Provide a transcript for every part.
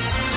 Bye.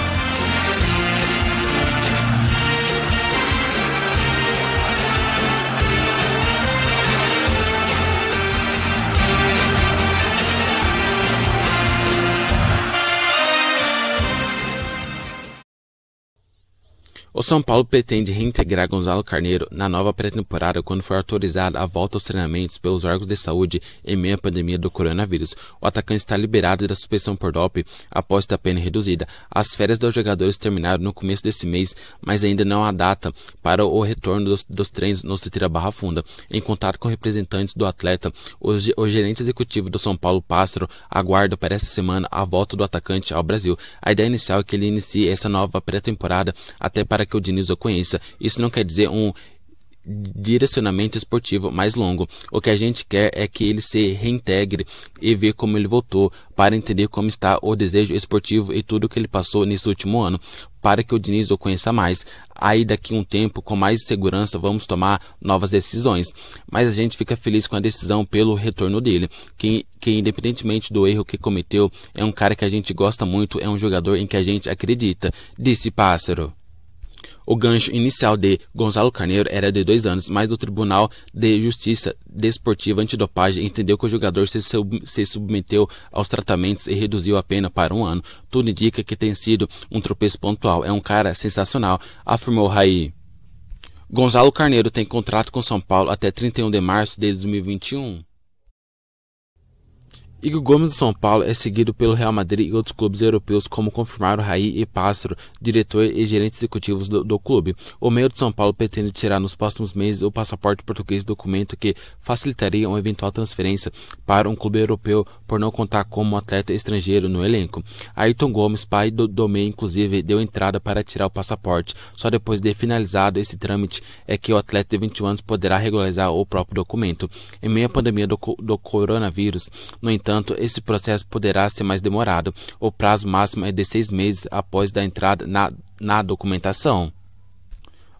O São Paulo pretende reintegrar Gonzalo Carneiro na nova pré-temporada quando for autorizada a volta aos treinamentos pelos órgãos de saúde em meio à pandemia do coronavírus. O atacante está liberado da suspensão por dope após a pena reduzida. As férias dos jogadores terminaram no começo desse mês, mas ainda não há data para o retorno dos, dos treinos no Cetira Barra Funda. Em contato com representantes do atleta, o, o gerente executivo do São Paulo, Pássaro, aguarda para essa semana a volta do atacante ao Brasil. A ideia inicial é que ele inicie essa nova pré-temporada até para que o Diniz conheça. Isso não quer dizer um direcionamento esportivo mais longo. O que a gente quer é que ele se reintegre e ver como ele voltou, para entender como está o desejo esportivo e tudo o que ele passou nesse último ano, para que o Diniz o conheça mais. Aí daqui um tempo, com mais segurança, vamos tomar novas decisões. Mas a gente fica feliz com a decisão pelo retorno dele, que, que independentemente do erro que cometeu, é um cara que a gente gosta muito, é um jogador em que a gente acredita, disse Pássaro. O gancho inicial de Gonzalo Carneiro era de dois anos, mas o Tribunal de Justiça Desportiva Antidopagem entendeu que o jogador se, sub se submeteu aos tratamentos e reduziu a pena para um ano. Tudo indica que tem sido um tropeço pontual. É um cara sensacional, afirmou Raí. Gonzalo Carneiro tem contrato com São Paulo até 31 de março de 2021. Igor Gomes do São Paulo é seguido pelo Real Madrid e outros clubes europeus, como confirmaram Raí e Pássaro, diretor e gerentes executivos do, do, clube. O meio de São Paulo pretende tirar nos próximos meses o passaporte português, documento que facilitaria uma eventual transferência para um clube europeu por não contar como um atleta estrangeiro no elenco. Ayrton Gomes, pai do meio, inclusive, deu entrada para tirar o passaporte. Só depois de finalizado esse trâmite é que o atleta de 21 anos poderá regularizar o próprio documento. Em meio à pandemia do, do coronavírus, no entanto, Portanto, esse processo poderá ser mais demorado. O prazo máximo é de seis meses após da entrada na, na documentação.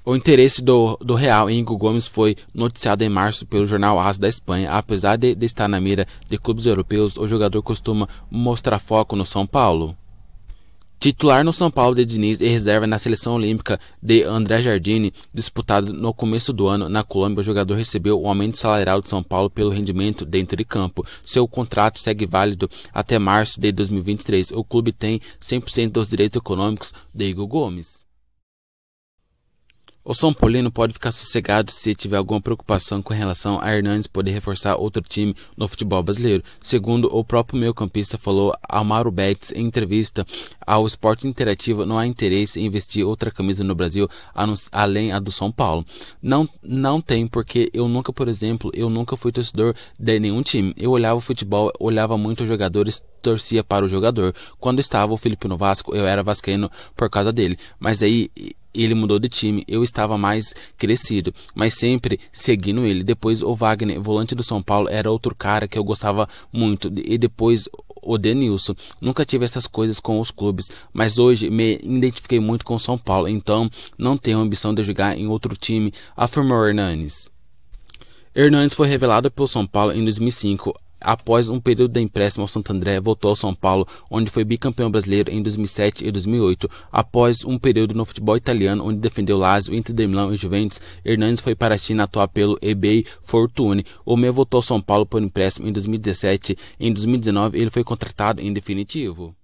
O interesse do, do Real em Hugo Gomes foi noticiado em março pelo jornal As da Espanha. Apesar de, de estar na mira de clubes europeus, o jogador costuma mostrar foco no São Paulo. Titular no São Paulo de Diniz e reserva na seleção olímpica de André Jardine, disputado no começo do ano na Colômbia, o jogador recebeu o aumento salarial de São Paulo pelo rendimento dentro de campo. Seu contrato segue válido até março de 2023. O clube tem 100% dos direitos econômicos de Igor Gomes. O São Paulino pode ficar sossegado se tiver alguma preocupação com relação a Hernandes poder reforçar outro time no futebol brasileiro. Segundo o próprio meio-campista falou a Mauro Betts em entrevista ao esporte interativo não há interesse em vestir outra camisa no Brasil além a do São Paulo. Não, não tem, porque eu nunca, por exemplo, eu nunca fui torcedor de nenhum time. Eu olhava o futebol, olhava muito os jogadores, torcia para o jogador. Quando estava o Felipe no Vasco, eu era vascaíno por causa dele. Mas aí ele mudou de time, eu estava mais crescido, mas sempre seguindo ele. Depois o Wagner, volante do São Paulo, era outro cara que eu gostava muito. E depois o Denilson. Nunca tive essas coisas com os clubes, mas hoje me identifiquei muito com São Paulo, então não tenho ambição de jogar em outro time, afirmou Hernanes. Hernandes foi revelado pelo São Paulo em 2005 após um período de empréstimo ao Santo André, voltou ao São Paulo, onde foi bicampeão brasileiro em 2007 e 2008. Após um período no futebol italiano, onde defendeu Lazio, Inter de Milão e Juventus, Hernandes foi para a China atuar pelo eBay Fortune. O meu voltou ao São Paulo por empréstimo em 2017. Em 2019, ele foi contratado em definitivo.